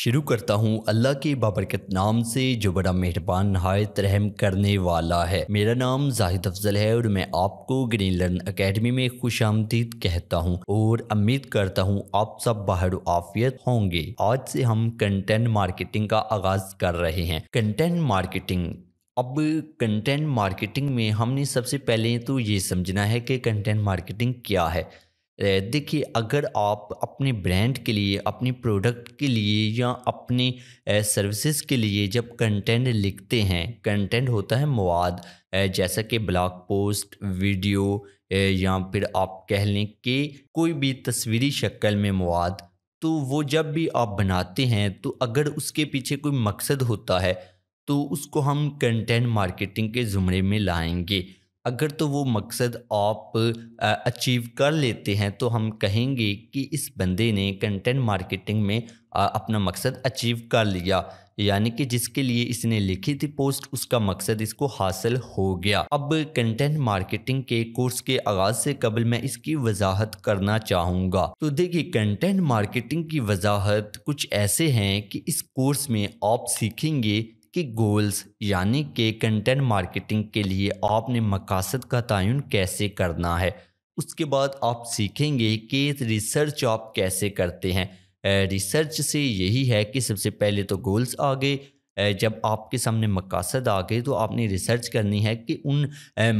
शुरू करता हूँ अल्लाह के बाबरकत नाम से जो बड़ा मेहरबान नहायत रहम करने वाला है मेरा नाम जाहिद अफजल है और मैं आपको ग्रीन लर्न अकेडमी में खुश आमदीद कहता हूँ और उम्मीद करता हूँ आप सब बाहर आफियत होंगे आज से हम कंटेंट मार्केटिंग का आगाज कर रहे हैं कंटेंट मार्केटिंग अब कंटेंट मार्केटिंग में हमने सबसे पहले तो ये समझना है कि कंटेंट मार्केटिंग क्या है देखिए अगर आप अपने ब्रांड के लिए अपने प्रोडक्ट के लिए या अपने सर्विसेज के लिए जब कंटेंट लिखते हैं कंटेंट होता है मवाद जैसा कि ब्लॉग पोस्ट वीडियो या फिर आप कह लें कि कोई भी तस्वीरी शक्ल में मवाद तो वो जब भी आप बनाते हैं तो अगर उसके पीछे कोई मकसद होता है तो उसको हम कंटेंट मार्केटिंग के ज़ुमरे में लाएंगे अगर तो वो मकसद आप अचीव कर लेते हैं तो हम कहेंगे कि इस बंदे ने कंटेंट मार्केटिंग में अपना मकसद अचीव कर लिया यानी कि जिसके लिए इसने लिखी थी पोस्ट उसका मकसद इसको हासिल हो गया अब कंटेंट मार्केटिंग के कोर्स के आगाज से कबल मैं इसकी वजाहत करना चाहूँगा तो देखिए कंटेंट मार्केटिंग की वजाहत कुछ ऐसे हैं कि इस कोर्स में आप सीखेंगे कि गोल्स यानी कि कंटेंट मार्केटिंग के लिए आपने मकासद का तयन कैसे करना है उसके बाद आप सीखेंगे कि रिसर्च आप कैसे करते हैं रिसर्च से यही है कि सबसे पहले तो गोल्स आ गए जब आपके सामने मकासद आ गए तो आपने रिसर्च करनी है कि उन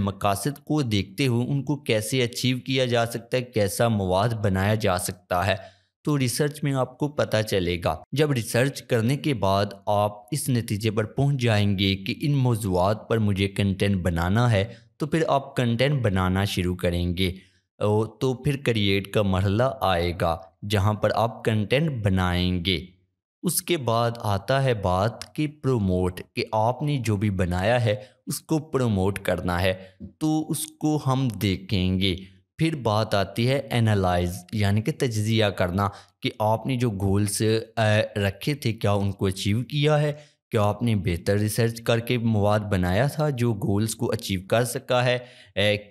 मकासद को देखते हुए उनको कैसे अचीव किया जा सकता है कैसा मवाद बनाया जा सकता है तो रिसर्च में आपको पता चलेगा जब रिसर्च करने के बाद आप इस नतीजे पर पहुंच जाएंगे कि इन मौजूद पर मुझे कंटेंट बनाना है तो फिर आप कंटेंट बनाना शुरू करेंगे तो फिर क्रिएट का मरहला आएगा जहां पर आप कंटेंट बनाएंगे उसके बाद आता है बात कि प्रोमोट कि आपने जो भी बनाया है उसको प्रोमोट करना है तो उसको हम देखेंगे फिर बात आती है एनालाइज यानी कि तजिया करना कि आपने जो गोल्स रखे थे क्या उनको अचीव किया है क्या आपने बेहतर रिसर्च करके मवाद बनाया था जो गोल्स को अचीव कर सका है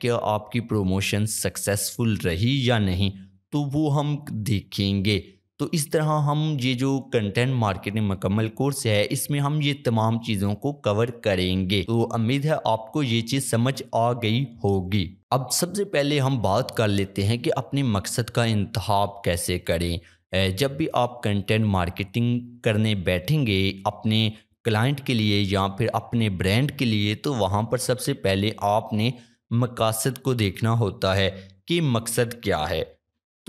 क्या आपकी प्रोमोशन सक्सेसफुल रही या नहीं तो वो हम देखेंगे तो इस तरह हम ये जो कंटेंट मार्केटिंग मुकम्मल कोर्स है इसमें हम ये तमाम चीज़ों को कवर करेंगे तो उम्मीद है आपको ये चीज़ समझ आ गई होगी अब सबसे पहले हम बात कर लेते हैं कि अपने मकसद का इंतहाब कैसे करें जब भी आप कंटेंट मार्केटिंग करने बैठेंगे अपने क्लाइंट के लिए या फिर अपने ब्रांड के लिए तो वहाँ पर सबसे पहले आपने मकासद को देखना होता है कि मकसद क्या है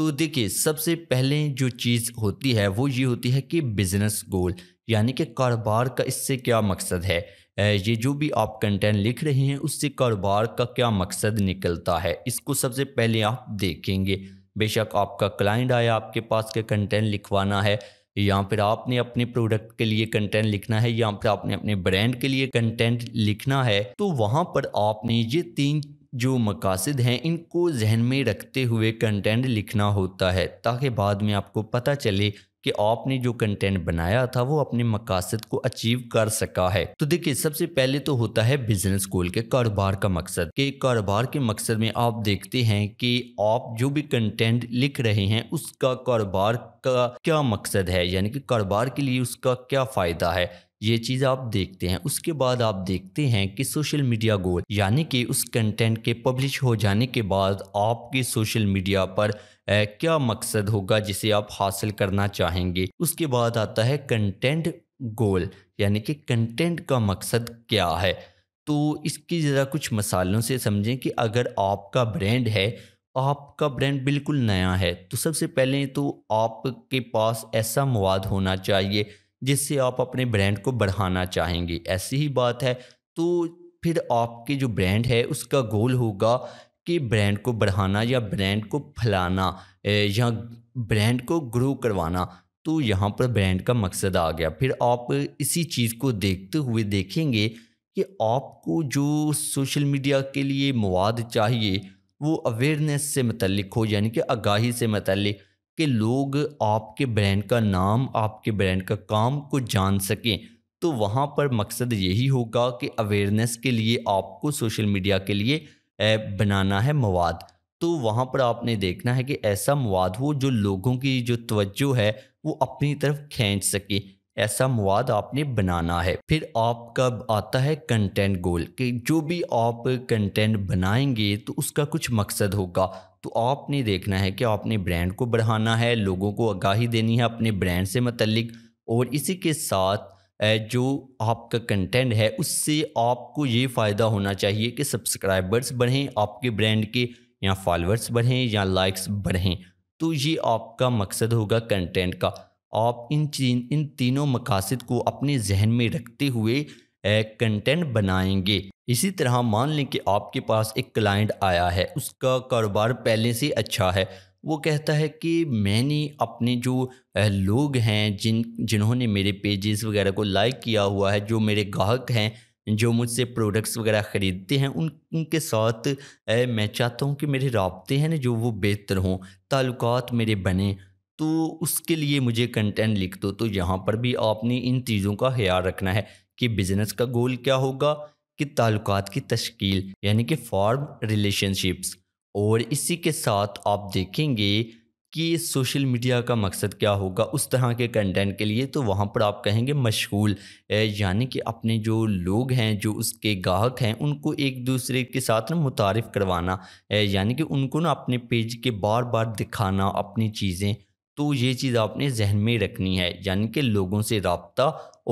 तो देखिए सबसे पहले जो चीज़ होती है वो ये होती है कि बिज़नेस गोल यानी कि कारोबार का इससे क्या मकसद है ये जो भी आप कंटेंट लिख रहे हैं उससे कारोबार का क्या मकसद निकलता है इसको सबसे पहले आप देखेंगे बेशक आपका क्लाइंट आया आपके पास के कंटेंट लिखवाना है या फिर आपने अपने प्रोडक्ट के लिए कंटेंट लिखना है या फिर आपने अपने ब्रांड के लिए कंटेंट लिखना है तो वहाँ पर आपने ये तीन जो मकासद हैं इनको जहन में रखते हुए कंटेंट लिखना होता है ताकि बाद में आपको पता चले कि आपने जो कंटेंट बनाया था वो अपने मकासद को अचीव कर सका है तो देखिए सबसे पहले तो होता है बिजनेस गोल के कारोबार का मकसद के कारोबार के मकसद में आप देखते हैं कि आप जो भी कंटेंट लिख रहे हैं उसका कारोबार का क्या मकसद है यानी कि कारोबार के लिए उसका क्या फ़ायदा है ये चीज़ आप देखते हैं उसके बाद आप देखते हैं कि सोशल मीडिया गोल यानी कि उस कंटेंट के पब्लिश हो जाने के बाद आपके सोशल मीडिया पर ए, क्या मकसद होगा जिसे आप हासिल करना चाहेंगे उसके बाद आता है कंटेंट गोल यानी कि कंटेंट का मकसद क्या है तो इसकी ज़रा कुछ मसालों से समझें कि अगर आपका ब्रांड है आपका ब्रांड बिल्कुल नया है तो सबसे पहले तो आपके पास ऐसा मवाद होना चाहिए जिससे आप अपने ब्रांड को बढ़ाना चाहेंगे ऐसी ही बात है तो फिर आपके जो ब्रांड है उसका गोल होगा कि ब्रांड को बढ़ाना या ब्रांड को फैलाना या ब्रांड को ग्रो करवाना तो यहाँ पर ब्रांड का मकसद आ गया फिर आप इसी चीज़ को देखते हुए देखेंगे कि आपको जो सोशल मीडिया के लिए मवाद चाहिए वो अवेयरनेस से मतलब हो यानी कि आगाही से मतलब कि लोग आपके ब्रांड का नाम आपके ब्रांड का काम को जान सकें तो वहाँ पर मकसद यही होगा कि अवेयरनेस के लिए आपको सोशल मीडिया के लिए ऐप बनाना है मवाद तो वहाँ पर आपने देखना है कि ऐसा मवाद हो जो लोगों की जो तवज्जो है वो अपनी तरफ खींच सके ऐसा मवाद आपने बनाना है फिर आपका आता है कंटेंट गोल कि जो भी आप कंटेंट बनाएंगे तो उसका कुछ मकसद होगा तो आपने देखना है कि आपने ब्रांड को बढ़ाना है लोगों को आगाही देनी है अपने ब्रांड से मतलब और इसी के साथ जो आपका कंटेंट है उससे आपको ये फ़ायदा होना चाहिए कि सब्सक्राइबर्स बढ़ें आपके ब्रांड के या फॉलोअर्स बढ़ें या लाइक्स बढ़ें तो ये आपका मकसद होगा कंटेंट का आप इन चीन इन तीनों मकासद को अपने जहन में रखते हुए कंटेंट बनाएंगे इसी तरह मान लें कि आपके पास एक क्लाइंट आया है उसका कारोबार पहले से अच्छा है वो कहता है कि मैंने अपने जो लोग हैं जिन जिन्होंने मेरे पेजेस वगैरह को लाइक किया हुआ है जो मेरे ग्राहक हैं जो मुझसे प्रोडक्ट्स वगैरह ख़रीदते हैं उन उनके साथ मैं चाहता हूँ कि मेरे रबते हैं ना जो वो बेहतर हों ताल्लुकात मेरे बने तो उसके लिए मुझे कंटेंट लिख दो तो यहाँ पर भी आपने इन चीज़ों का ख्याल रखना है कि बिज़नेस का गोल क्या होगा कि ताल्लुकात की तश्कील यानी कि फॉर्म रिलेशनशिप्स और इसी के साथ आप देखेंगे कि सोशल मीडिया का मकसद क्या होगा उस तरह के कंटेंट के लिए तो वहाँ पर आप कहेंगे मशगूल यानी कि अपने जो लोग हैं जो उसके गाहक हैं उनको एक दूसरे के साथ ना मुतारफ़ करवाना यानी कि उनको ना अपने पेज के बार बार दिखाना अपनी चीज़ें तो ये चीज़ आपने जहन में रखनी है यानी कि लोगों से रबता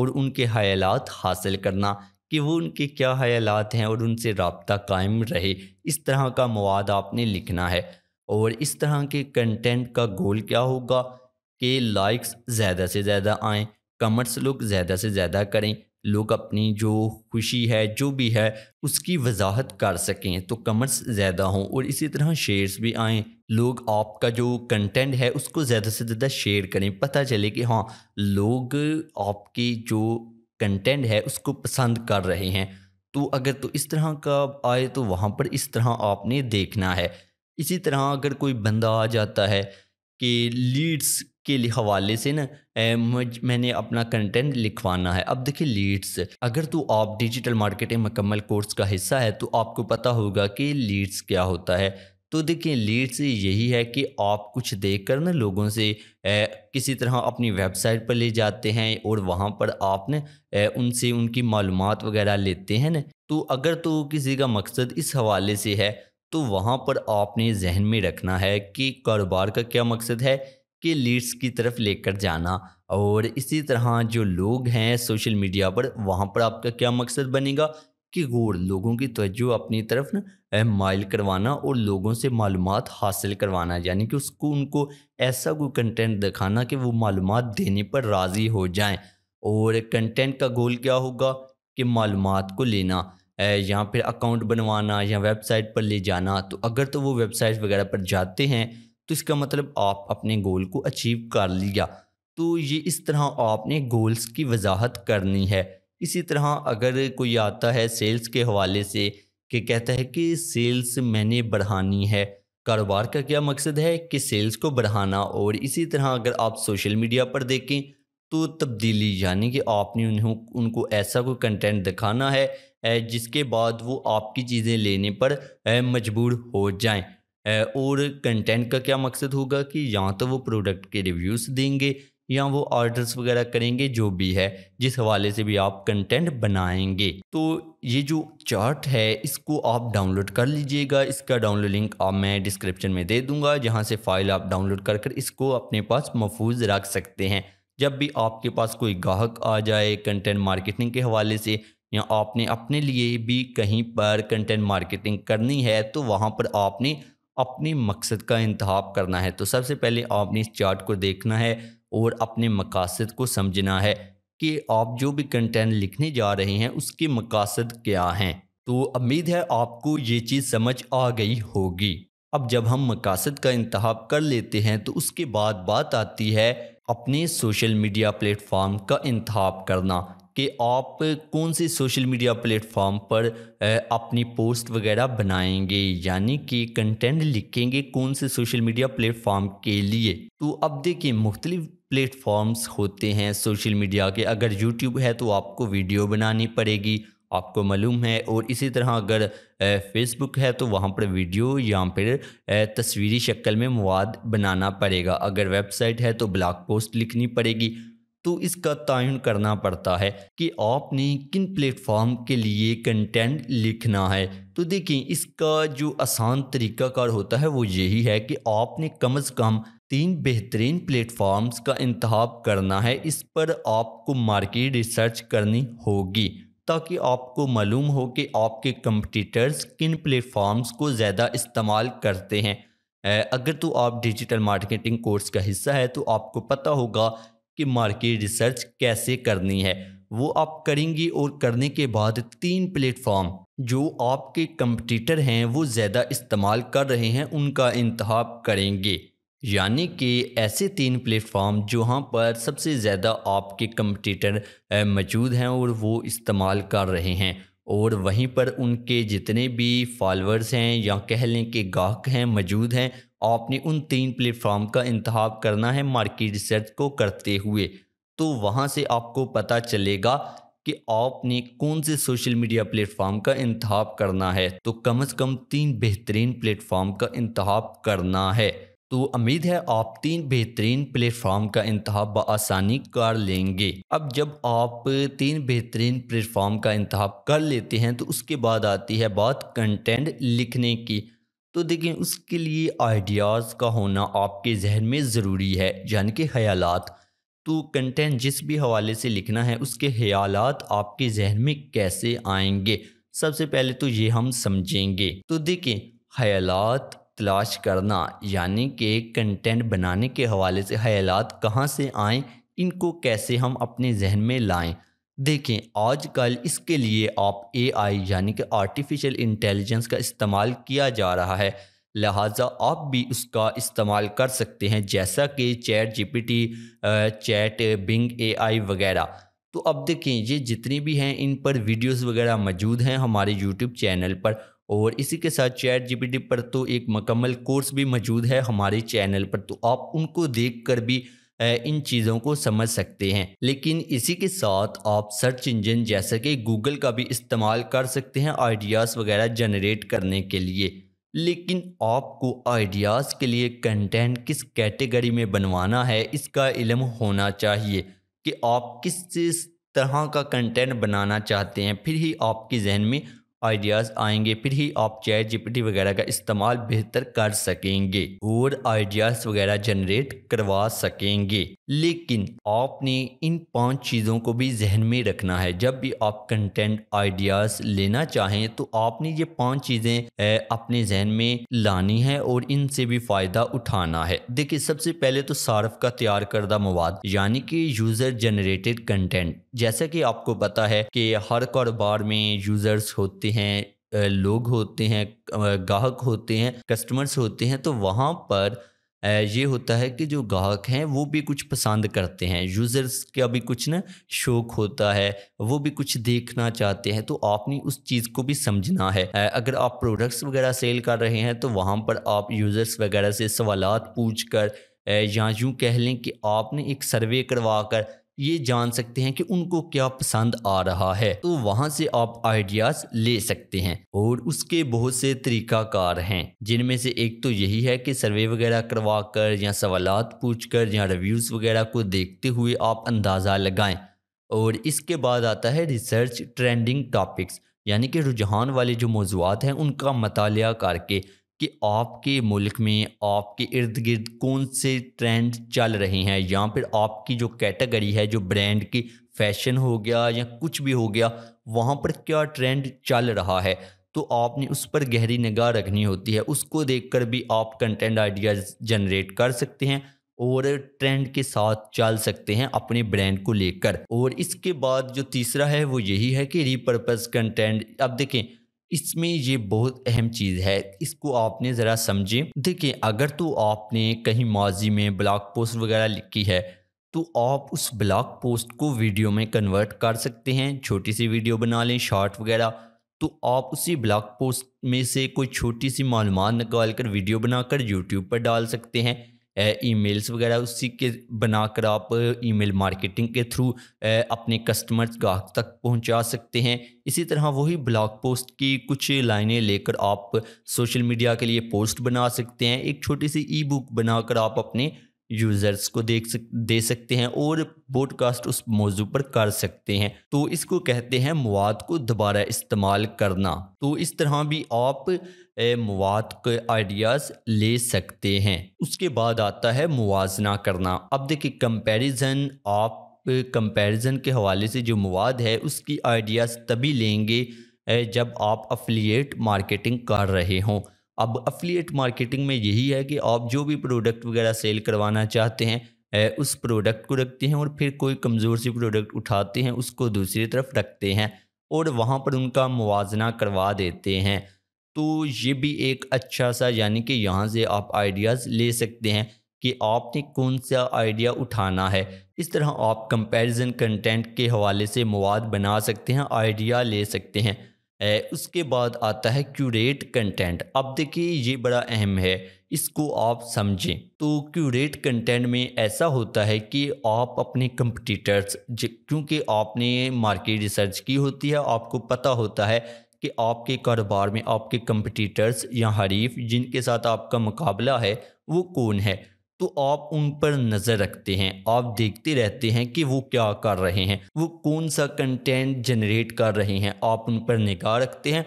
और उनके ख्याल हासिल करना कि वो उनके क्या ख्याल हैं और उनसे रबता कायम रहे इस तरह का मवाद आपने लिखना है और इस तरह के कंटेंट का गोल क्या होगा कि लाइक्स ज़्यादा से ज़्यादा आएँ कमर्स लोग ज़्यादा से ज़्यादा करें लोग अपनी जो खुशी है जो भी है उसकी वजाहत कर सकें तो कमर्स ज़्यादा हों और इसी तरह शेयर्स भी आएँ लोग आपका जो कंटेंट है उसको ज़्यादा से ज़्यादा शेयर करें पता चले कि हाँ लोग आपकी जो कंटेंट है उसको पसंद कर रहे हैं तो अगर तो इस तरह का आए तो वहाँ पर इस तरह आपने देखना है इसी तरह अगर कोई बंदा आ जाता है कि लीड्स के हवाले से ना मैंने अपना कंटेंट लिखवाना है अब देखिए लीड्स अगर तो आप डिजिटल मार्केटिंग मुकम्मल कोर्स का हिस्सा है तो आपको पता होगा कि लीड्स क्या होता है तो देखिए लीड्स यही है कि आप कुछ देख कर ना लोगों से ए, किसी तरह अपनी वेबसाइट पर ले जाते हैं और वहाँ पर आप न उनसे उनकी मालूम वगैरह लेते हैं ना तो अगर तो किसी का मकसद इस हवाले से है तो वहाँ पर आपने जहन में रखना है कि कारोबार का क्या मकसद है के लीड्स की तरफ लेकर जाना और इसी तरह जो लोग हैं सोशल मीडिया पर वहाँ पर आपका क्या मकसद बनेगा कि गौर लोगों की तवज्जो अपनी तरफ ना माइल करवाना और लोगों से मालूम हासिल करवाना यानी कि उसको उनको ऐसा कोई कंटेंट दिखाना कि वो मालूम देने पर राज़ी हो जाएं और कंटेंट का गोल क्या होगा कि मालूम को लेना या फिर अकाउंट बनवाना या वेबसाइट पर ले जाना तो अगर तो वो वेबसाइट वगैरह पर जाते हैं तो इसका मतलब आप अपने गोल को अचीव कर लिया तो ये इस तरह आपने गोल्स की वजाहत करनी है इसी तरह अगर कोई आता है सेल्स के हवाले से कि कहता है कि सेल्स मैंने बढ़ानी है कारोबार का क्या मकसद है कि सेल्स को बढ़ाना और इसी तरह अगर आप सोशल मीडिया पर देखें तो तब्दीली यानी कि आपने उन्हें उनको ऐसा कोई कंटेंट दिखाना है जिसके बाद वो आपकी चीज़ें लेने पर मजबूर हो जाएं और कंटेंट का क्या मकसद होगा कि या तो वो प्रोडक्ट के रिव्यूज़ देंगे या वो ऑर्डर्स वगैरह करेंगे जो भी है जिस हवाले से भी आप कंटेंट बनाएंगे तो ये जो चार्ट है इसको आप डाउनलोड कर लीजिएगा इसका डाउनलोड लिंक आप मैं डिस्क्रिप्शन में दे दूंगा जहाँ से फ़ाइल आप डाउनलोड कर कर इसको अपने पास महफूज रख सकते हैं जब भी आपके पास कोई गाहक आ जाए कंटेंट मार्केटिंग के हवाले से या आपने अपने लिए भी कहीं पर कंटेंट मार्केटिंग करनी है तो वहाँ पर आपने अपने मकसद का इंतहा करना है तो सबसे पहले आपने इस चार्ट को देखना है और अपने मकासद को समझना है कि आप जो भी कंटेंट लिखने जा रहे हैं उसके मकासद क्या हैं तो उम्मीद है आपको ये चीज़ समझ आ गई होगी अब जब हम मकासद का इंतहा कर लेते हैं तो उसके बाद बात आती है अपने सोशल मीडिया प्लेटफॉर्म का इंतहा करना कि आप कौन से सोशल मीडिया प्लेटफॉर्म पर अपनी पोस्ट वगैरह बनाएंगे यानी कि कंटेंट लिखेंगे कौन से सोशल मीडिया प्लेटफॉर्म के लिए तो अब देखिए मुख्तलिफ प्लेटफॉर्म्स होते हैं सोशल मीडिया के अगर यूट्यूब है तो आपको वीडियो बनानी पड़ेगी आपको मालूम है और इसी तरह अगर फेसबुक है तो वहाँ पर वीडियो या फिर तस्वीरी शक्ल में मवाद बनाना पड़ेगा अगर वेबसाइट है तो ब्लॉग पोस्ट लिखनी पड़ेगी तो इसका तयन करना पड़ता है कि आपने किन प्लेटफॉर्म के लिए कंटेंट लिखना है तो देखें इसका जो आसान तरीक़ाकार होता है वो यही है कि आपने कम अज़ कम तीन बेहतरीन प्लेटफॉर्म्स का इंतब करना है इस पर आपको मार्केट रिसर्च करनी होगी ताकि आपको मालूम हो कि आपके कंपटीटर्स किन प्लेटफॉर्म्स को ज़्यादा इस्तेमाल करते हैं अगर तो आप डिजिटल मार्केटिंग कोर्स का हिस्सा है तो आपको पता होगा कि मार्केट रिसर्च कैसे करनी है वो आप करेंगे और करने के बाद तीन प्लेटफॉर्म जो आपके कंपटीटर हैं वो ज़्यादा इस्तेमाल कर रहे हैं उनका इंतखब करेंगे यानी कि ऐसे तीन प्लेटफॉर्म जहाँ पर सबसे ज़्यादा आपके कंपटीटर मौजूद हैं और वो इस्तेमाल कर रहे हैं और वहीं पर उनके जितने भी फॉलोअर्स हैं या कह लें कि गाहक हैं मौजूद हैं आपने उन तीन प्लेटफॉर्म का इंतहा करना है मार्केट रिसर्च को करते हुए तो वहाँ से आपको पता चलेगा कि आपने कौन से सोशल मीडिया प्लेटफॉर्म का इंतहा करना है तो कम से कम तीन बेहतरीन प्लेटफॉर्म का इंतहा करना है तो उम्मीद है आप तीन बेहतरीन प्लेटफॉर्म का इंतब आसानी कर लेंगे अब जब आप तीन बेहतरीन प्लेटफॉर्म का इंतब कर लेते हैं तो उसके बाद आती है बात कंटेंट लिखने की तो देखें उसके लिए आइडियाज़ का होना आपके जहन में ज़रूरी है यानी कि ख्याल तो कंटेंट जिस भी हवाले से लिखना है उसके ख्याल आपके जहन में कैसे आएंगे सबसे पहले तो ये हम समझेंगे तो देखें ख्याल तलाश करना यानी कि कंटेंट बनाने के हवाले से ख्याल कहाँ से आएँ इनको कैसे हम अपने जहन में लाएँ देखें आजकल इसके लिए आप एआई यानी कि आर्टिफिशियल इंटेलिजेंस का इस्तेमाल किया जा रहा है लिहाजा आप भी उसका इस्तेमाल कर सकते हैं जैसा कि ChatGPT chat Bing AI वगैरह तो अब देखें ये जितनी भी हैं इन पर वीडियोस वगैरह मौजूद हैं हमारे यूट्यूब चैनल पर और इसी के साथ चैट जीपीटी पर तो एक मकमल कोर्स भी मौजूद है हमारे चैनल पर तो आप उनको देख कर भी इन चीज़ों को समझ सकते हैं लेकिन इसी के साथ आप सर्च इंजन जैसे कि गूगल का भी इस्तेमाल कर सकते हैं आइडियाज़ वगैरह जनरेट करने के लिए लेकिन आपको आइडियाज़ के लिए कंटेंट किस कैटेगरी में बनवाना है इसका इलम होना चाहिए कि आप किस तरह का कंटेंट बनाना चाहते हैं फिर ही आपके जहन में आइडियाज़ आएंगे फिर ही आप चैट जीपीटी वगैरह का इस्तेमाल बेहतर कर सकेंगे और आइडियाज़ वगैरह जनरेट करवा सकेंगे लेकिन आपने इन पांच चीज़ों को भी जहन में रखना है जब भी आप कंटेंट आइडियाज़ लेना चाहें तो आपने ये पांच चीज़ें अपने जहन में लानी है और इनसे भी फ़ायदा उठाना है देखिए सबसे पहले तो सार्फ का तैयार करदा मवाद यानी कि यूज़र जनरेटेड कंटेंट जैसे कि आपको पता है कि हर कारोबार में यूजर्स होते हैं लोग होते हैं ग्राहक होते हैं कस्टमर्स होते हैं तो वहाँ पर ये होता है कि जो ग्राहक हैं वो भी कुछ पसंद करते हैं यूज़र्स का भी कुछ ना शौक होता है वो भी कुछ देखना चाहते हैं तो आपने उस चीज़ को भी समझना है अगर आप प्रोडक्ट्स वगैरह सेल कर रहे हैं तो वहाँ पर आप यूज़र्स वगैरह से सवाल पूछ कर या यूँ कह लें कि आपने एक सर्वे करवा कर ये जान सकते हैं कि उनको क्या पसंद आ रहा है तो वहाँ से आप आइडियाज ले सकते हैं और उसके बहुत से तरीकाकार हैं जिनमें से एक तो यही है कि सर्वे वगैरह करवा कर या सवाल पूछ कर या रिव्यूज़ वगैरह को देखते हुए आप अंदाज़ा लगाएं और इसके बाद आता है रिसर्च ट्रेंडिंग टॉपिक्स यानी कि रुझान वाले जो मौजूद हैं उनका मताल करके कि आपके मुल्क में आपके इर्द गिर्द कौन से ट्रेंड चल रहे हैं या फिर आपकी जो कैटेगरी है जो ब्रांड की फैशन हो गया या कुछ भी हो गया वहाँ पर क्या ट्रेंड चल रहा है तो आपने उस पर गहरी निगाह रखनी होती है उसको देखकर भी आप कंटेंट आइडियाज जनरेट कर सकते हैं और ट्रेंड के साथ चल सकते हैं अपने ब्रांड को लेकर और इसके बाद जो तीसरा है वो यही है कि रीपर्पज कंटेंट अब देखें इसमें ये बहुत अहम चीज़ है इसको आपने ज़रा समझें देखिए अगर तो आपने कहीं माजी में ब्लॉग पोस्ट वगैरह लिखी है तो आप उस ब्लॉग पोस्ट को वीडियो में कन्वर्ट कर सकते हैं छोटी सी वीडियो बना लें शॉर्ट वगैरह तो आप उसी ब्लॉग पोस्ट में से कोई छोटी सी मालूम निकाल कर वीडियो बनाकर यूट्यूब पर डाल सकते हैं ईमेल्स वगैरह उसी के बनाकर आप ईमेल मार्केटिंग के थ्रू अपने कस्टमर्स ग्राहक तक पहुंचा सकते हैं इसी तरह वही ब्लॉग पोस्ट की कुछ लाइनें लेकर आप सोशल मीडिया के लिए पोस्ट बना सकते हैं एक छोटी सी ई बुक बनाकर आप अपने यूज़र्स को देख सक दे सकते हैं और पॉडकास्ट उस मौजू पर कर सकते हैं तो इसको कहते हैं मवाद को दोबारा इस्तेमाल करना तो इस तरह भी आप मवाद के आइडियाज़ ले सकते हैं उसके बाद आता है मुवजना करना अब देखिए कंपैरिजन आप कंपैरिजन के हवाले से जो मवाद है उसकी आइडियाज़ तभी लेंगे जब आप अफिलिएट मार्केटिंग कर रहे हों अब अफिलिएट मार्केटिंग में यही है कि आप जो भी प्रोडक्ट वगैरह सेल करवाना चाहते हैं उस प्रोडक्ट को रखते हैं और फिर कोई कमज़ोर सी प्रोडक्ट उठाते हैं उसको दूसरी तरफ रखते हैं और वहाँ पर उनका मुवजना करवा देते हैं तो ये भी एक अच्छा सा यानी कि यहाँ से आप आइडियाज़ ले सकते हैं कि आपने कौन सा आइडिया उठाना है इस तरह आप कंपैरिजन कंटेंट के हवाले से मवाद बना सकते हैं आइडिया ले सकते हैं ए, उसके बाद आता है क्यूरेट कंटेंट अब देखिए ये बड़ा अहम है इसको आप समझें तो क्यूरेट कंटेंट में ऐसा होता है कि आप अपने कंपटीटर्स क्योंकि आपने मार्केट रिसर्च की होती है आपको पता होता है कि आपके कारोबार में आपके कंपटीटर्स या हरीफ जिनके साथ आपका मुकाबला है वो कौन है तो आप उन पर नज़र रखते हैं आप देखते रहते हैं कि वो क्या कर रहे हैं वो कौन सा कंटेंट जनरेट कर रहे हैं आप उन पर निगाह रखते हैं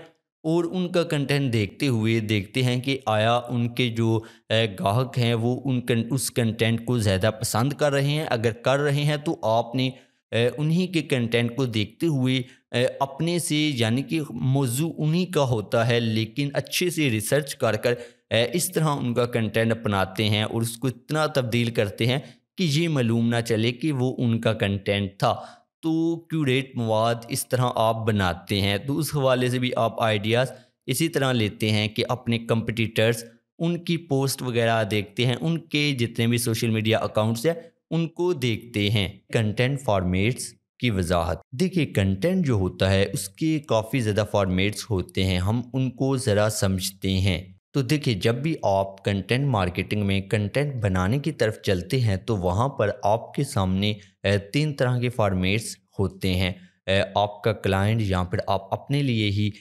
और उनका कंटेंट देखते हुए देखते हैं कि आया उनके जो गाहक हैं वो उन उस कंटेंट को ज़्यादा पसंद कर रहे हैं अगर कर रहे हैं तो आपने उन्हीं के कंटेंट को देखते हुए अपने से यानी कि मौजू उन्हीं का होता है लेकिन अच्छे से रिसर्च कर कर इस तरह उनका कंटेंट अपनाते हैं और उसको इतना तब्दील करते हैं कि ये मालूम ना चले कि वो उनका कंटेंट था तो क्यूरेट मवाद इस तरह आप बनाते हैं तो उस हवाले से भी आप आइडियाज़ इसी तरह लेते हैं कि अपने कंपटीटर्स उनकी पोस्ट वगैरह देखते हैं उनके जितने भी सोशल मीडिया अकाउंट्स हैं उनको देखते हैं कंटेंट फॉर्मेट्स की वजाहत देखिए कंटेंट जो होता है उसके काफ़ी ज़्यादा फॉर्मेट्स होते हैं हम उनको ज़रा समझते हैं तो देखिए जब भी आप कंटेंट मार्केटिंग में कंटेंट बनाने की तरफ चलते हैं तो वहाँ पर आपके सामने तीन तरह के फॉर्मेट्स होते हैं आपका क्लाइंट या फिर आप अपने लिए ही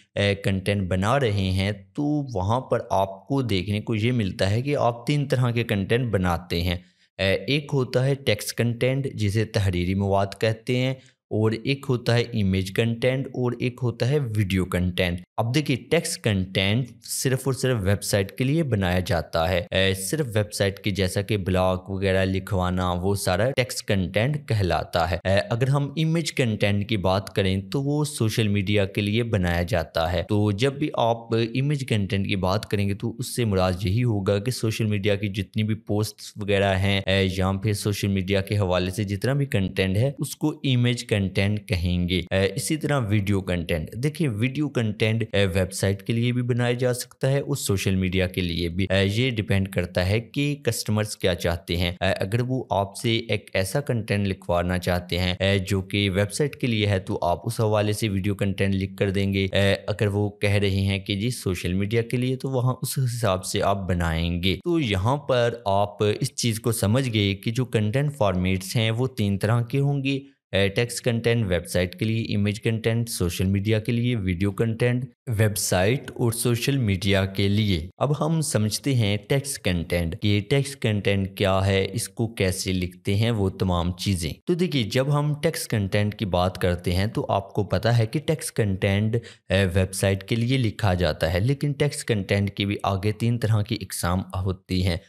कंटेंट बना रहे हैं तो वहाँ पर आपको देखने को ये मिलता है कि आप तीन तरह के कंटेंट बनाते हैं एक होता है टेक्स्ट कंटेंट जिसे तहरीरी मवाद कहते हैं और एक होता है इमेज कंटेंट और एक होता है वीडियो कंटेंट अब देखिए टेक्स्ट कंटेंट सिर्फ और सिर्फ वेबसाइट के लिए बनाया जाता है ए, सिर्फ वेबसाइट के जैसा कि ब्लॉग वगैरह लिखवाना वो सारा टेक्स्ट कंटेंट कहलाता है ए, अगर हम इमेज कंटेंट की बात करें तो वो सोशल मीडिया के लिए बनाया जाता है तो जब भी आप इमेज कंटेंट की बात करेंगे तो उससे मुराद यही होगा कि सोशल मीडिया की जितनी भी पोस्ट वगैरह है या फिर सोशल मीडिया के हवाले से जितना भी कंटेंट है उसको इमेज कंटेंट कंटेंट कहेंगे इसी तरह वीडियो कंटेंट देखिए वीडियो कंटेंट वेबसाइट के लिए भी बनाया जा सकता है और सोशल मीडिया के लिए भी ये डिपेंड करता है कि कस्टमर्स क्या चाहते हैं अगर वो आपसे एक ऐसा कंटेंट लिखवाना चाहते हैं जो कि वेबसाइट के लिए है तो आप उस हवाले से वीडियो कंटेंट लिख कर देंगे अगर वो कह रहे हैं कि जी सोशल मीडिया के लिए तो वहाँ उस हिसाब से आप बनाएंगे तो यहाँ पर आप इस चीज़ को समझ गए कि जो कंटेंट फॉर्मेट्स हैं वो तीन तरह के होंगे टेक्स्ट कंटेंट वेबसाइट के लिए इमेज कंटेंट सोशल मीडिया के लिए वीडियो कंटेंट वेबसाइट और सोशल मीडिया के लिए अब हम समझते हैं टेक्स कंटेंट ये टेक्स कंटेंट क्या है इसको कैसे लिखते हैं वो तमाम चीज़ें तो देखिए जब हम टेक्स कंटेंट की बात करते हैं तो आपको पता है कि टेक्स कंटेंट वेबसाइट के लिए लिखा जाता है लेकिन टेक्स कंटेंट की भी आगे तीन तरह की इकसाम होती हैं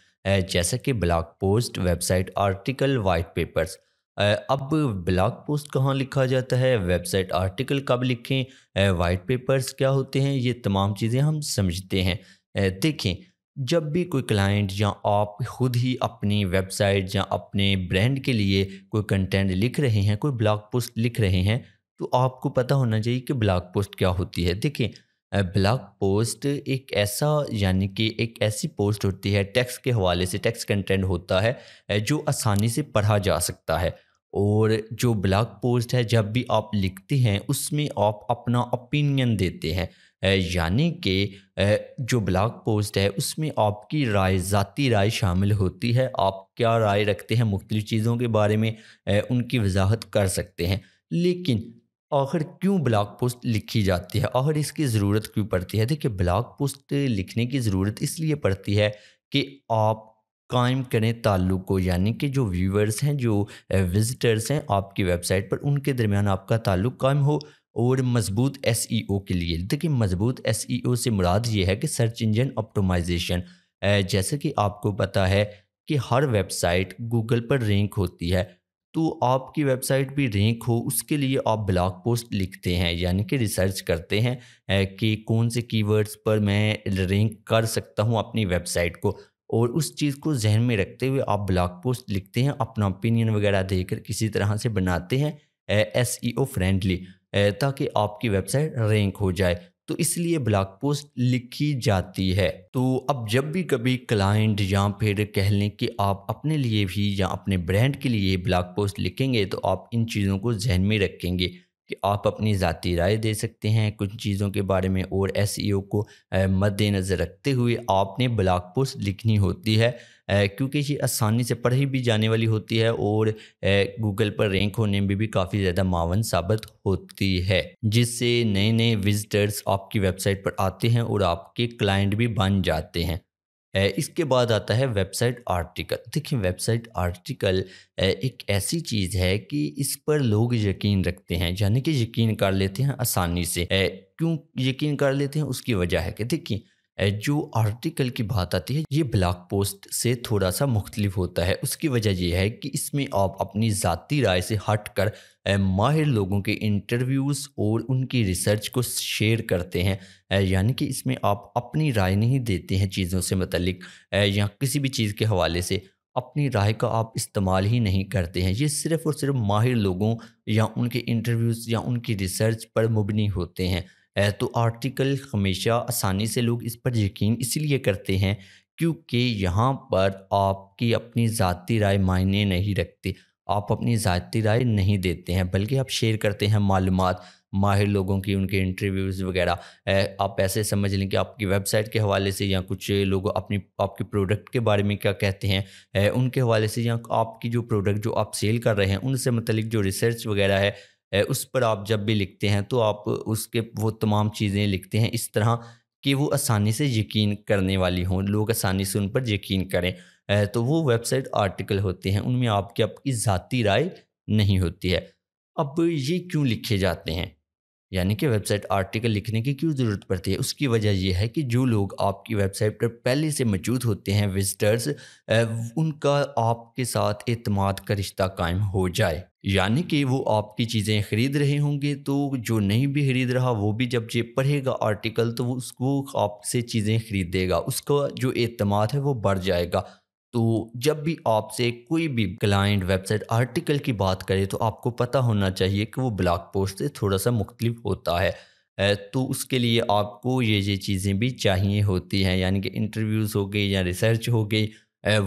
जैसे कि blog post website article white papers अब ब्लॉग पोस्ट कहाँ लिखा जाता है वेबसाइट आर्टिकल कब लिखें वाइट पेपर्स क्या होते हैं ये तमाम चीज़ें हम समझते हैं देखें जब भी कोई क्लाइंट या आप खुद ही अपनी वेबसाइट या अपने ब्रांड के लिए कोई कंटेंट लिख रहे हैं कोई ब्लॉग पोस्ट लिख रहे हैं तो आपको पता होना चाहिए कि ब्लॉग पोस्ट क्या होती है देखें ब्लॉग पोस्ट एक ऐसा यानी कि एक ऐसी पोस्ट होती है टेक्स्ट के हवाले से टेक्स्ट कंटेंट होता है जो आसानी से पढ़ा जा सकता है और जो ब्लॉग पोस्ट है जब भी आप लिखते हैं उसमें आप अपना ओपिनियन देते हैं यानी कि जो ब्लॉग पोस्ट है उसमें आपकी राय ज़ाती राय शामिल होती है आप क्या राय रखते हैं मुख्तलिफ़ चीज़ों के बारे में उनकी वजाहत कर सकते हैं लेकिन आखिर क्यों ब्लॉग पोस्ट लिखी जाती है आखिर इसकी ज़रूरत क्यों पड़ती है देखिए ब्लॉग पोस्ट लिखने की ज़रूरत इसलिए पड़ती है कि आप कायम करें ताल्लुक को यानी कि जो व्यूवर्स हैं जो विज़िटर्स हैं आपकी वेबसाइट पर उनके दरमियान आपका ताल्लुक कायम हो और मजबूत एस e के लिए देखिए मजबूत एस e से मुराद ये है कि सर्च इंजन ऑप्टोमाइजेशन जैसे कि आपको पता है कि हर वेबसाइट गूगल पर रैंक होती है तो आपकी वेबसाइट भी रैंक हो उसके लिए आप ब्लॉग पोस्ट लिखते हैं यानी कि रिसर्च करते हैं कि कौन से कीवर्ड्स पर मैं रैंक कर सकता हूं अपनी वेबसाइट को और उस चीज़ को जहन में रखते हुए आप ब्लॉग पोस्ट लिखते हैं अपना ओपिनियन वगैरह देकर किसी तरह से बनाते हैं एस ई ओ फ्रेंडली ताकि आपकी वेबसाइट रैंक हो जाए तो इसलिए ब्लॉग पोस्ट लिखी जाती है तो अब जब भी कभी क्लाइंट या फिर कह लें कि आप अपने लिए भी या अपने ब्रांड के लिए ब्लॉग पोस्ट लिखेंगे तो आप इन चीज़ों को जहन में रखेंगे कि आप अपनी ज़ाती राय दे सकते हैं कुछ चीज़ों के बारे में और एस e को मद्देनज़र रखते हुए आपने ब्लॉग पोस्ट लिखनी होती है क्योंकि ये आसानी से पढ़ी भी जाने वाली होती है और गूगल पर रैंक होने में भी काफ़ी ज़्यादा मावन साबित होती है जिससे नए नए विजिटर्स आपकी वेबसाइट पर आते हैं और आपके क्लाइंट भी बन जाते हैं इसके बाद आता है वेबसाइट आर्टिकल देखिए वेबसाइट आर्टिकल एक ऐसी चीज़ है कि इस पर लोग यकीन रखते हैं यानी कि यकीन कर लेते हैं आसानी से क्यों यकीन कर लेते हैं उसकी वजह है कि देखिए जो आर्टिकल की बात आती है ये ब्लॉग पोस्ट से थोड़ा सा मुख्तलिफ होता है उसकी वजह यह है कि इसमें आप अपनी ज़ाती राय से हट कर माहिर लोगों के इंटरव्यूज़ और उनकी रिसर्च को शेयर करते हैं यानी कि इसमें आप अपनी राय नहीं देते हैं चीज़ों से मतलब या किसी भी चीज़ के हवाले से अपनी राय का आप इस्तेमाल ही नहीं करते हैं ये सिर्फ़ और सिर्फ माहिर लोगों या उनके इंटरव्यूज़ या उनकी रिसर्च पर मबनी होते हैं तो आर्टिकल हमेशा आसानी से लोग इस पर यकीन इसलिए करते हैं क्योंकि यहाँ पर आपकी अपनी ज़ाती राय मायने नहीं रखती आप अपनी ज़ाती राय नहीं देते हैं बल्कि आप शेयर करते हैं मालूम माहिर लोगों की उनके इंटरव्यूज़ वगैरह आप ऐसे समझ लें कि आपकी वेबसाइट के हवाले से या कुछ लोग अपनी आपके प्रोडक्ट के बारे में क्या कहते हैं उनके हवाले से या आपकी जो प्रोडक्ट जो आप सेल कर रहे हैं उनसे मतलब जो रिसर्च वगैरह है उस पर आप जब भी लिखते हैं तो आप उसके वो तमाम चीज़ें लिखते हैं इस तरह कि वो आसानी से यकीन करने वाली हों लोग आसानी से उन पर यकीन करें तो वो वेबसाइट आर्टिकल होते हैं उनमें आपकी आपकी ज़ाती राय नहीं होती है अब ये क्यों लिखे जाते हैं यानी कि वेबसाइट आर्टिकल लिखने की क्यों ज़रूरत पड़ती है उसकी वजह यह है कि जो लोग आपकी वेबसाइट पर पहले से मौजूद होते हैं विजिटर्स उनका आपके साथ अतमाद का रिश्ता कायम हो जाए यानी कि वो आपकी चीज़ें ख़रीद रहे होंगे तो जो नहीं भी ख़रीद रहा वो भी जब ये पढ़ेगा आर्टिकल तो वो उसको आपसे चीज़ें ख़रीदेगा उसका जो अतमाद है वो बढ़ जाएगा तो जब भी आपसे कोई भी क्लाइंट वेबसाइट आर्टिकल की बात करे तो आपको पता होना चाहिए कि वो ब्लॉग पोस्ट से थोड़ा सा मुख्तलिफ होता है तो उसके लिए आपको ये ये चीज़ें भी चाहिए होती हैं यानी कि इंटरव्यूज़ हो गए या रिसर्च हो गई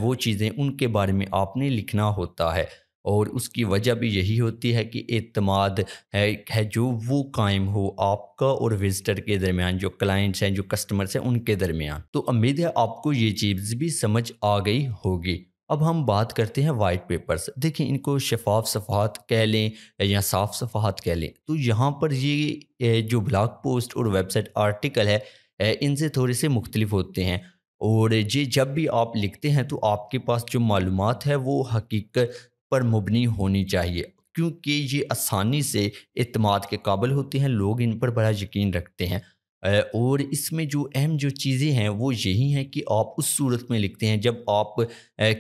वो चीज़ें उनके बारे में आपने लिखना होता है और उसकी वजह भी यही होती है कि अतमाद है है जो वो कायम हो आपका और विज़िटर के दरमियान जो क्लाइंट्स हैं जो कस्टमर्स हैं उनके दरमियान तो उम्मीद है आपको ये चीज़ भी समझ आ गई होगी अब हम बात करते हैं वाइट पेपर्स देखिए इनको शफाफ सफ़ात कह लें या साफ सफ़ात कह लें तो यहाँ पर ये जो ब्लॉग पोस्ट और वेबसाइट आर्टिकल है इनसे थोड़े से मुख्तलिफ होते हैं और ये जब भी आप लिखते हैं तो आपके पास जो मालूम है वो हकीकत पर मुबनी होनी चाहिए क्योंकि ये आसानी से अतमाद के काबिल होते हैं लोग इन पर बड़ा यकीन रखते हैं और इसमें जो अहम जो चीज़ें हैं वो यही हैं कि आप उस सूरत में लिखते हैं जब आप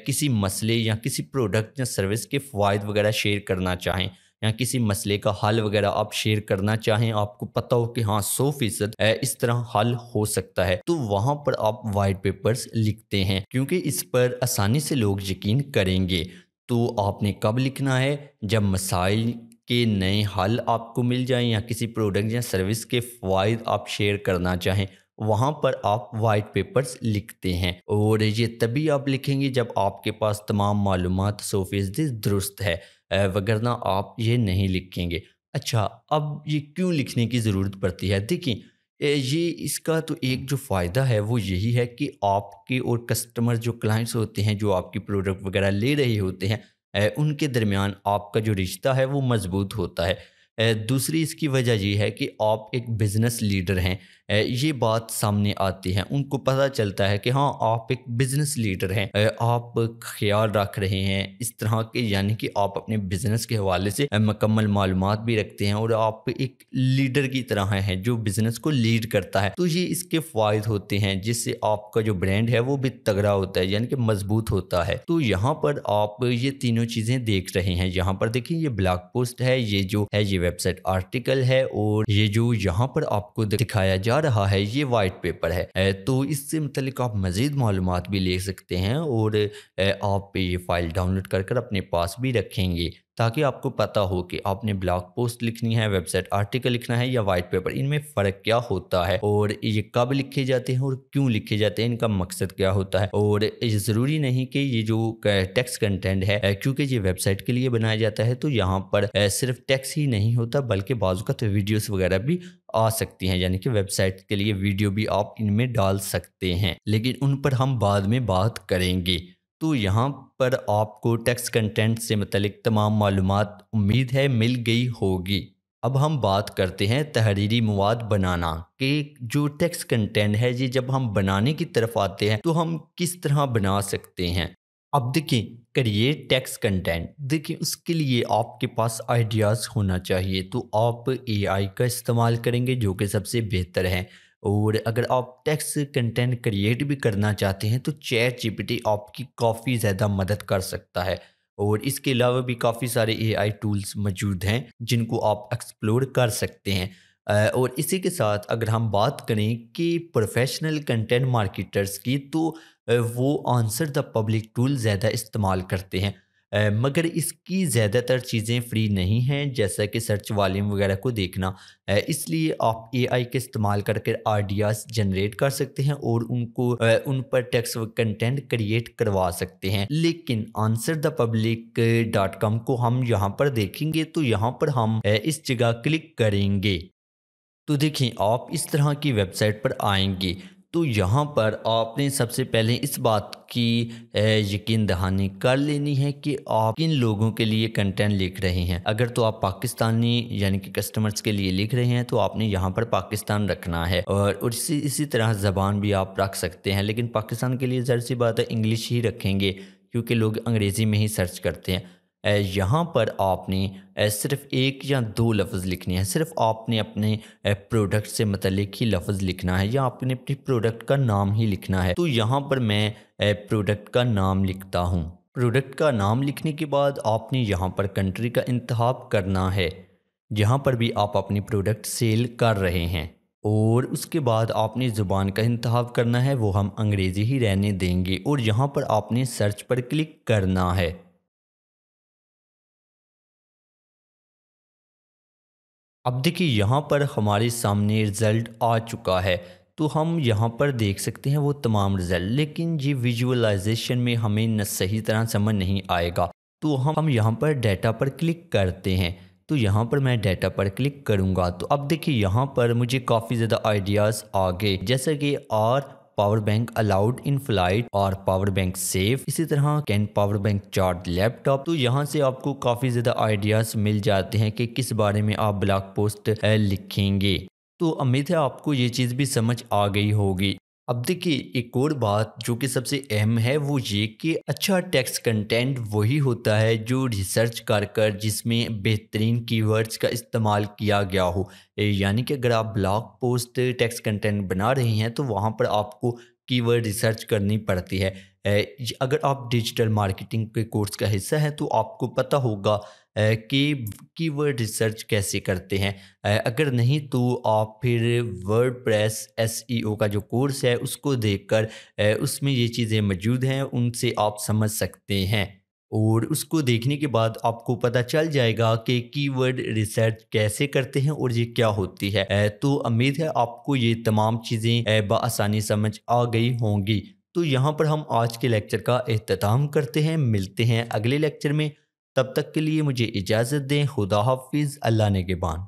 किसी मसले या किसी प्रोडक्ट या सर्विस के फ़ायद वगैरह शेयर करना चाहें या किसी मसले का हल वगैरह आप शेयर करना चाहें आपको पता हो कि हाँ सौ फीसद इस तरह हल हो सकता है तो वहाँ पर आप वाइट पेपर्स लिखते हैं क्योंकि इस पर आसानी से लोग यकीन करेंगे तो आपने कब लिखना है जब मसाइल के नए हल आपको मिल जाएं या किसी प्रोडक्ट या सर्विस के फ़ायद आप शेयर करना चाहें वहाँ पर आप वाइट पेपर्स लिखते हैं और ये तभी आप लिखेंगे जब आपके पास तमाम मालूम सौ फीसदी दुरुस्त है वगरना आप ये नहीं लिखेंगे अच्छा अब ये क्यों लिखने की ज़रूरत पड़ती है देखिए ये इसका तो एक जो फ़ायदा है वो यही है कि आपके और कस्टमर जो क्लाइंट्स होते हैं जो आपकी प्रोडक्ट वगैरह ले रहे होते हैं उनके दरमियान आपका जो रिश्ता है वो मज़बूत होता है दूसरी इसकी वजह ये है कि आप एक बिज़नेस लीडर हैं ये बात सामने आती है उनको पता चलता है कि हाँ आप एक बिजनेस लीडर हैं आप ख्याल रख रहे हैं इस तरह के यानी कि आप अपने बिजनेस के हवाले से मकम्मल मालूम भी रखते हैं और आप एक लीडर की तरह हैं जो बिजनेस को लीड करता है तो ये इसके फायदे होते हैं जिससे आपका जो ब्रांड है वो भी तगड़ा होता है यानी कि मजबूत होता है तो यहाँ पर आप ये तीनों चीजें देख रहे हैं यहाँ पर देखिए ये ब्लॉग पोस्ट है ये जो है ये वेबसाइट आर्टिकल है और ये जो यहाँ पर आपको दिखाया जा जा रहा है ये वाइट पेपर है तो इससे मतलब आप मज़ीद मालूम भी ले सकते हैं और आप ये फ़ाइल डाउनलोड कर कर अपने पास भी रखेंगे ताकि आपको पता हो कि आपने ब्लॉग पोस्ट लिखनी है वेबसाइट आर्टिकल लिखना है या वाइट पेपर इनमें फ़र्क क्या होता है और ये कब लिखे जाते हैं और क्यों लिखे जाते हैं इनका मकसद क्या होता है और ज़रूरी नहीं कि ये जो टेक्स्ट कंटेंट है क्योंकि ये वेबसाइट के लिए बनाया जाता है तो यहाँ पर सिर्फ टैक्स ही नहीं होता बल्कि बाजू का वीडियोस वगैरह भी आ सकती हैं यानी कि वेबसाइट के लिए वीडियो भी आप इनमें डाल सकते हैं लेकिन उन पर हम बाद में बात करेंगे तो यहाँ पर आपको टैक्स कंटेंट से मतलब तमाम मालूम उम्मीद है मिल गई होगी अब हम बात करते हैं तहरीरी मवाद बनाना के जो टैक्स कंटेंट है ये जब हम बनाने की तरफ आते हैं तो हम किस तरह बना सकते हैं अब देखिए करिए टैक्स कंटेंट देखिए उसके लिए आपके पास आइडियाज़ होना चाहिए तो आप एआई का इस्तेमाल करेंगे जो कि सबसे बेहतर है और अगर आप टेक्स कंटेंट क्रिएट भी करना चाहते हैं तो चैट जीपीटी आपकी काफ़ी ज़्यादा मदद कर सकता है और इसके अलावा भी काफ़ी सारे एआई टूल्स मौजूद हैं जिनको आप एक्सप्लोर कर सकते हैं और इसी के साथ अगर हम बात करें कि प्रोफेशनल कंटेंट मार्केटर्स की तो वो आंसर द पब्लिक टूल ज़्यादा इस्तेमाल करते हैं मगर इसकी ज़्यादातर चीज़ें फ्री नहीं हैं जैसा कि सर्च वॉल्यूम वगैरह को देखना इसलिए आप एआई के इस्तेमाल करके आइडियाज़ जनरेट कर सकते हैं और उनको उन पर टेक्स्ट कंटेंट क्रिएट करवा सकते हैं लेकिन answer the public dot com को हम यहाँ पर देखेंगे तो यहाँ पर हम इस जगह क्लिक करेंगे तो देखें आप इस तरह की वेबसाइट पर आएंगे तो यहाँ पर आपने सबसे पहले इस बात की यकीन दहानी कर लेनी है कि आप किन लोगों के लिए कंटेंट लिख रहे हैं अगर तो आप पाकिस्तानी यानी कि कस्टमर्स के लिए लिख रहे हैं तो आपने यहाँ पर पाकिस्तान रखना है और इसी इसी तरह ज़बान भी आप रख सकते हैं लेकिन पाकिस्तान के लिए ज़र सी बात है इंग्लिश ही रखेंगे क्योंकि लोग अंग्रेज़ी में ही सर्च करते हैं यहाँ पर आपने सिर्फ एक या दो लफ्ज़ लिखने हैं सिर्फ आपने अपने प्रोडक्ट से मतलब ही लफ्ज़ लिखना है या आपने अपने प्रोडक्ट का नाम ही लिखना है तो यहाँ पर मैं प्रोडक्ट का नाम लिखता हूँ प्रोडक्ट का नाम लिखने के बाद आपने यहाँ पर कंट्री का इंतहाब करना है जहाँ पर भी आप अपनी प्रोडक्ट सेल कर रहे हैं और उसके बाद आपने ज़ुबान का इंतहाब करना है वो हम अंग्रेज़ी ही रहने देंगे और यहाँ पर आपने सर्च पर क्लिक करना है अब देखिए यहाँ पर हमारे सामने रिज़ल्ट आ चुका है तो हम यहाँ पर देख सकते हैं वो तमाम रिज़ल्ट लेकिन ये विजुअलाइजेशन में हमें न सही तरह समझ नहीं आएगा तो हम हम यहाँ पर डाटा पर क्लिक करते हैं तो यहाँ पर मैं डाटा पर क्लिक करूँगा तो अब देखिए यहाँ पर मुझे काफ़ी ज़्यादा आइडियाज़ आ गए जैसे कि are power bank allowed in flight और पावर बैंक सेफ इसी तरह can power bank charge laptop तो यहाँ से आपको काफ़ी ज़्यादा आइडियाज़ मिल जाते हैं कि किस बारे में आप ब्लॉग पोस्ट लिखेंगे तो उम्मीद है आपको ये चीज़ भी समझ आ गई होगी अब देखिए एक और बात जो कि सबसे अहम है वो ये कि अच्छा टेक्स्ट कंटेंट वही होता है जो रिसर्च कर कर जिसमें बेहतरीन कीवर्ड्स का इस्तेमाल किया गया हो यानी कि अगर आप ब्लॉग पोस्ट टेक्स्ट कंटेंट बना रहे हैं तो वहाँ पर आपको कीवर्ड रिसर्च करनी पड़ती है अगर आप डिजिटल मार्केटिंग के कोर्स का हिस्सा है तो आपको पता होगा कि कीवर्ड रिसर्च कैसे करते हैं अगर नहीं तो आप फिर वर्ड प्रेस एस का जो कोर्स है उसको देख कर उसमें ये चीज़ें मौजूद हैं उनसे आप समझ सकते हैं और उसको देखने के बाद आपको पता चल जाएगा कि कीवर्ड रिसर्च कैसे करते हैं और ये क्या होती है तो उम्मीद है आपको ये तमाम चीज़ें बसानी समझ आ गई होंगी तो यहाँ पर हम आज के लेक्चर का अख्ताम करते हैं मिलते हैं अगले लेक्चर में तब तक के लिए मुझे इजाज़त दें खुदा हाफिज़ अल्लाह ने के बान